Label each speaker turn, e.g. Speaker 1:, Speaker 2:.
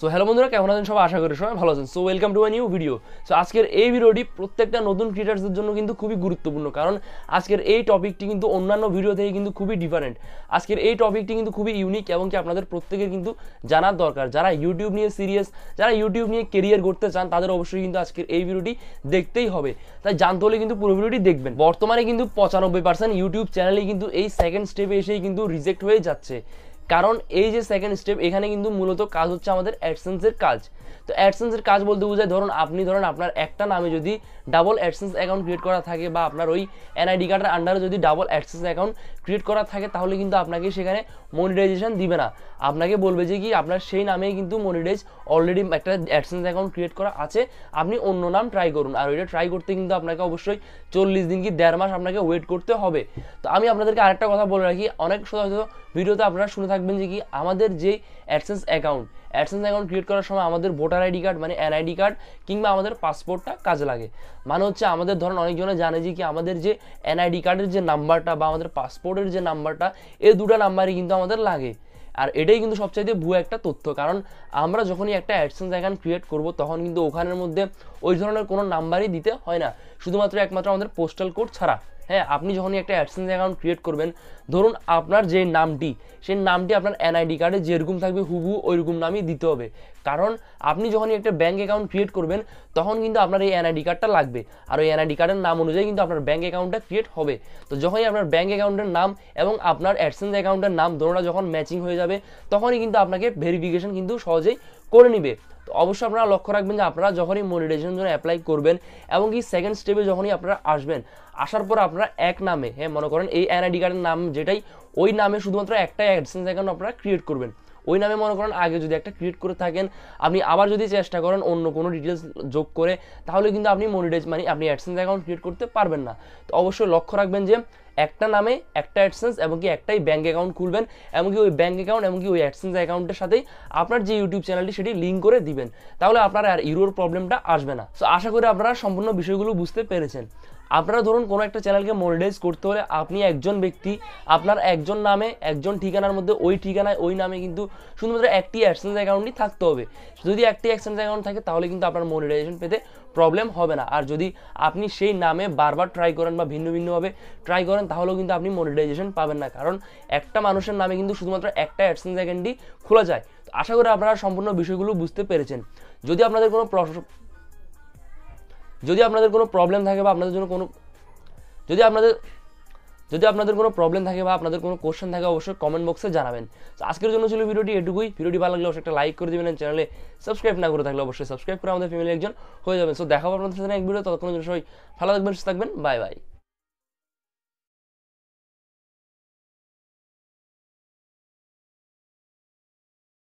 Speaker 1: so hello বন্ধুরা কেমন আছেন সব আশা করি সবাই ভালো আছেন so welcome to my new video so আজকের এই ভিডিওটি প্রত্যেকটা নতুন ক্রিয়েটার্সদের জন্য কিন্তু খুবই গুরুত্বপূর্ণ কারণ আজকের এই টপিকটি কিন্তু অন্যান্য ভিডিও থেকে কিন্তু খুবই ডিফারেন্ট আজকের এই টপিকটি কিন্তু খুবই ইউনিক এবং কি আপনাদের প্রত্যেকের কিন্তু জানার দরকার যারা ইউটিউব নিয়ে সিরিয়াস যারা ইউটিউব নিয়ে কেরিয়ার করতে চান তাদের অবশ্যই কিন্তু আজকের এই ভিডিওটি দেখতেই হবে তাই জানতে হলে কিন্তু পুরো ভিডিওটি দেখবেন বর্তমানে কিন্তু পঁচানব্বই পার্সেন্ট ইউটিউব চ্যানেলই কিন্তু এই সেকেন্ড স্টেপে এসেই কিন্তু রিজেক্ট হয়ে যাচ্ছে কারণ এই যে সেকেন্ড স্টেপ এখানে কিন্তু মূলত কাজ হচ্ছে আমাদের অ্যাডসেন্সের কাজ তো অ্যাডসেন্সের কাজ বলতে বুঝায় ধরুন আপনি ধরুন আপনার একটা নামে যদি ডাবল অ্যাডসেন্স অ্যাকাউন্ট ক্রিয়েট করা থাকে বা আপনার ওই এনআইডি কার্ডের আন্ডারে যদি ডাবল অ্যাডসেন্স অ্যাকাউন্ট ক্রিয়েট করা থাকে তাহলে কিন্তু আপনাকে সেখানে মনিটাইজেশন দিবে না আপনাকে বলবে যে কি আপনার সেই নামেই কিন্তু মনিটাইজ অলরেডি একটা অ্যাডসেন্স অ্যাকাউন্ট ক্রিয়েট করা আছে আপনি অন্য নাম ট্রাই করুন আর ওইটা ট্রাই করতে কিন্তু আপনাকে অবশ্যই চল্লিশ দিন কি দেড় মাস আপনাকে ওয়েট করতে হবে তো আমি আপনাদেরকে আরেকটা কথা বলে রাখি অনেক ভিডিওতে আপনারা শুনে থাকবেন যে কি আমাদের যে AdSense account AdSense account create করার সময় আমাদের ভোটার আইডি কার্ড মানে এনআইডি কার্ড কিংবা আমাদের পাসপোর্টটা কাজে লাগে মানে হচ্ছে আমাদের ধরুন অনেকজনে জানে যে কি আমাদের যে এনআইডি কার্ডের যে নাম্বারটা বা আমাদের পাসপোর্টের যে নাম্বারটা এই দুটো নাম্বারই কিন্তু আমাদের লাগে আর এটাই কিন্তু সবচাইতে ভুয়ো একটা তথ্য কারণ আমরা যখনই একটা অ্যাডসেন্স অ্যাকাউন্ট ক্রিয়েট করব তখন কিন্তু ওখানের মধ্যে ওই ধরনের কোনো নাম্বারই দিতে হয় না শুধুমাত্র একমাত্র আমাদের পোস্টাল কোড ছাড়া হ্যাঁ আপনি যখনই একটা অ্যাডসেন্স অ্যাকাউন্ট ক্রিয়েট করবেন ধরুন আপনার যে নামটি সেই নামটি আপনার এনআইডি কার্ডে যেরকম থাকবে হুবু ওইরকম নামই দিতে হবে কারণ আপনি যখনই একটা ব্যাঙ্ক অ্যাকাউন্ট ক্রিয়েট করবেন তখন কিন্তু আপনার এই এনআইডি কার্ডটা লাগবে আর ওই এনআইডি কার্ডের নাম অনুযায়ী কিন্তু আপনার ব্যাঙ্ক অ্যাকাউন্টটা ক্রিয়েট হবে তো যখনই আপনার ব্যাঙ্ক অ্যাকাউন্টের নাম এবং আপনার অ্যাডসেন্স অ্যাকাউন্টের নাম দোনোটা যখন ম্যাচিং হয়ে যাবে তখনই কিন্তু আপনাকে ভেরিফিকেশন কিন্তু সহজেই করে নিবে তো অবশ্যই আপনারা লক্ষ্য রাখবেন যে আপনারা যখনই মনিটাইজেশনের জন্য অ্যাপ্লাই করবেন এবং কি সেকেন্ড স্টেপে যখনই আপনারা আসবেন আসার পর আপনারা এক নামে হ্যাঁ মনে করেন এই এনআইডি কার্ডের নাম যেটাই ওই নামে শুধুমাত্র একটা অ্যাডসেন্স অ্যাকাউন্ট আপনারা ক্রিয়েট করবেন ওই নামে মনে করেন আগে যদি একটা ক্রিয়েট করে থাকেন আপনি আবার যদি চেষ্টা করেন অন্য কোনো ডিটেলস যোগ করে তাহলে কিন্তু আপনি মনিটাইজ মানে আপনি অ্যাডসেন্স অ্যাকাউন্ট ক্রিয়েট করতে পারবেন না তো অবশ্যই লক্ষ্য রাখবেন যে একটা নামে একটা অ্যাডসেন্স এমনকি একটাই ব্যাঙ্ক অ্যাকাউন্ট খুলবেন এমনকি ওই ব্যাঙ্ক অ্যাকাউন্ট এমনকি ওই অ্যাডসেন্স অ্যাকাউন্টের সাথেই আপনার যে ইউটিউব চ্যানেলটি সেটি লিঙ্ক করে দিবেন তাহলে আপনার আর ইউরোর প্রবলেমটা আসবে না তো আশা করি আপনারা সম্পূর্ণ বিষয়গুলো বুঝতে পেরেছেন আপনারা ধরুন কোনো একটা চ্যানেলকে মনিটাইজ করতে হলে আপনি একজন ব্যক্তি আপনার একজন নামে একজন ঠিকানার মধ্যে ওই ঠিকানায় ওই নামে কিন্তু শুধুমাত্র একটি অ্যাডসেন্স অ্যাকাউন্টই থাকতে হবে যদি একটি অ্যাডসেন্স অ্যাকাউন্ট থাকে তাহলে কিন্তু আপনার মনিটাইজেশন পেতে প্রবলেম হবে না আর যদি আপনি সেই নামে বারবার ট্রাই করেন বা ভিন্ন ভিন্নভাবে ট্রাই করেন তাহলেও কিন্তু আপনি মনিটাইজেশন পাবেন না কারণ একটা মানুষের নামে কিন্তু শুধুমাত্র একটা অ্যাডসেন্স অ্যাকাউন্টই খোলা যায় তো আশা করি আপনারা সম্পূর্ণ বিষয়গুলো বুঝতে পেরেছেন যদি আপনাদের কোনো যদি আপনাদের কোনো প্রবলেম থাকে বা আপনাদের জন্য কোনো যদি আপনাদের যদি আপনাদের কোনো প্রবলেম থাকে বা আপনাদের কোনো কোশ্চেন থাকে অবশ্যই কমেন্ট বক্সে জানাবেন তো আজকের জন্য ছিল ভিডিওটি এটুকুই ভিডিওটি ভালো লাগলে অবশ্যই একটা লাইক করে দেবেন চ্যানেলে সাবস্ক্রাইব না করে থাকলে অবশ্যই সাবস্ক্রাইব করে আমাদের ফ্যামিলি একজন হয়ে যাবেন সো দেখাবো আপনাদের সাথে এক ভিডিও ততক্ষণ সবাই ভালো থাকবেন সুস্থ থাকবেন বাই বাই